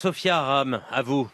Sophia Aram, à vous.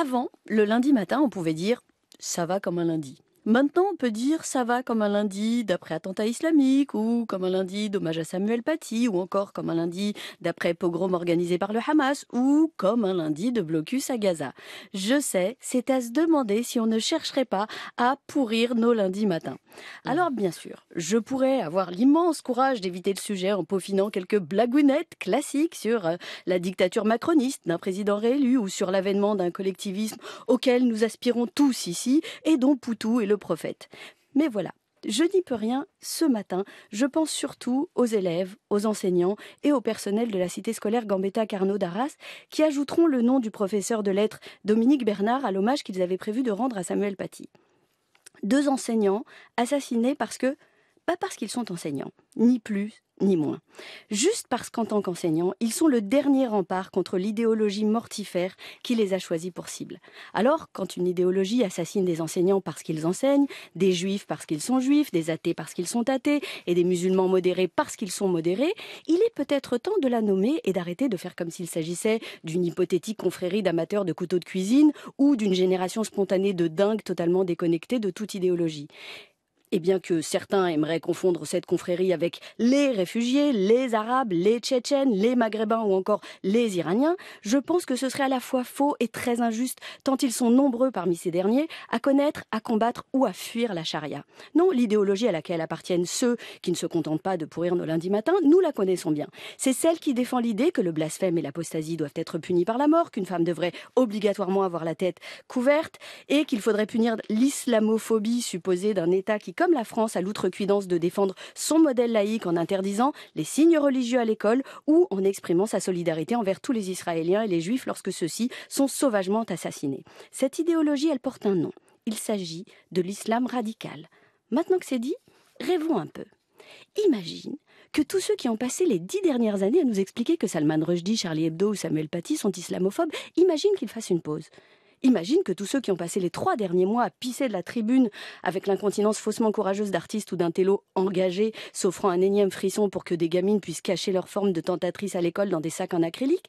Avant, le lundi matin, on pouvait dire ça va comme un lundi. Maintenant, on peut dire ça va comme un lundi d'après attentat islamique, ou comme un lundi d'hommage à Samuel Paty, ou encore comme un lundi d'après pogrom organisé par le Hamas, ou comme un lundi de blocus à Gaza. Je sais, c'est à se demander si on ne chercherait pas à pourrir nos lundis matins. Mmh. Alors bien sûr, je pourrais avoir l'immense courage d'éviter le sujet en peaufinant quelques blagounettes classiques sur euh, la dictature macroniste d'un président réélu, ou sur l'avènement d'un collectivisme auquel nous aspirons tous ici, et dont Poutou et le prophète. Mais voilà, je n'y peux rien ce matin. Je pense surtout aux élèves, aux enseignants et au personnel de la cité scolaire Gambetta Carnot d'Arras qui ajouteront le nom du professeur de lettres Dominique Bernard à l'hommage qu'ils avaient prévu de rendre à Samuel Paty. Deux enseignants assassinés parce que pas parce qu'ils sont enseignants, ni plus ni moins. Juste parce qu'en tant qu'enseignants, ils sont le dernier rempart contre l'idéologie mortifère qui les a choisis pour cible. Alors, quand une idéologie assassine des enseignants parce qu'ils enseignent, des juifs parce qu'ils sont juifs, des athées parce qu'ils sont athées, et des musulmans modérés parce qu'ils sont modérés, il est peut-être temps de la nommer et d'arrêter de faire comme s'il s'agissait d'une hypothétique confrérie d'amateurs de couteaux de cuisine ou d'une génération spontanée de dingues totalement déconnectés de toute idéologie. Et bien que certains aimeraient confondre cette confrérie avec les réfugiés, les Arabes, les Tchétchènes, les Maghrébins ou encore les Iraniens, je pense que ce serait à la fois faux et très injuste, tant ils sont nombreux parmi ces derniers à connaître, à combattre ou à fuir la charia. Non, l'idéologie à laquelle appartiennent ceux qui ne se contentent pas de pourrir nos lundis matins, nous la connaissons bien. C'est celle qui défend l'idée que le blasphème et l'apostasie doivent être punis par la mort, qu'une femme devrait obligatoirement avoir la tête couverte et qu'il faudrait punir l'islamophobie supposée d'un État qui comme la France, a l'outrecuidance de défendre son modèle laïque en interdisant les signes religieux à l'école ou en exprimant sa solidarité envers tous les Israéliens et les Juifs lorsque ceux-ci sont sauvagement assassinés. Cette idéologie, elle porte un nom. Il s'agit de l'islam radical. Maintenant que c'est dit, rêvons un peu. Imagine que tous ceux qui ont passé les dix dernières années à nous expliquer que Salman Rushdie, Charlie Hebdo ou Samuel Paty sont islamophobes, imaginent qu'ils fassent une pause. Imagine que tous ceux qui ont passé les trois derniers mois à pisser de la tribune avec l'incontinence faussement courageuse d'artistes ou d'un télo engagé, s'offrant un énième frisson pour que des gamines puissent cacher leur forme de tentatrice à l'école dans des sacs en acrylique,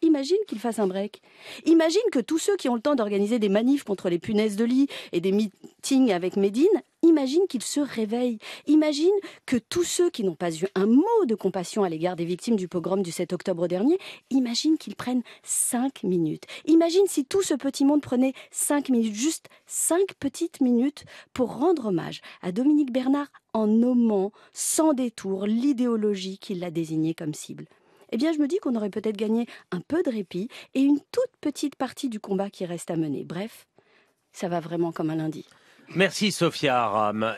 Imagine qu'ils fassent un break. Imagine que tous ceux qui ont le temps d'organiser des manifs contre les punaises de lit et des meetings avec Médine imagine qu'il se réveille. Imagine que tous ceux qui n'ont pas eu un mot de compassion à l'égard des victimes du pogrom du 7 octobre dernier, imagine qu'ils prennent cinq minutes. Imagine si tout ce petit monde prenait cinq minutes, juste cinq petites minutes pour rendre hommage à Dominique Bernard en nommant sans détour l'idéologie qui l'a désignée comme cible eh bien je me dis qu'on aurait peut-être gagné un peu de répit et une toute petite partie du combat qui reste à mener. Bref, ça va vraiment comme un lundi. Merci Sophia Aram.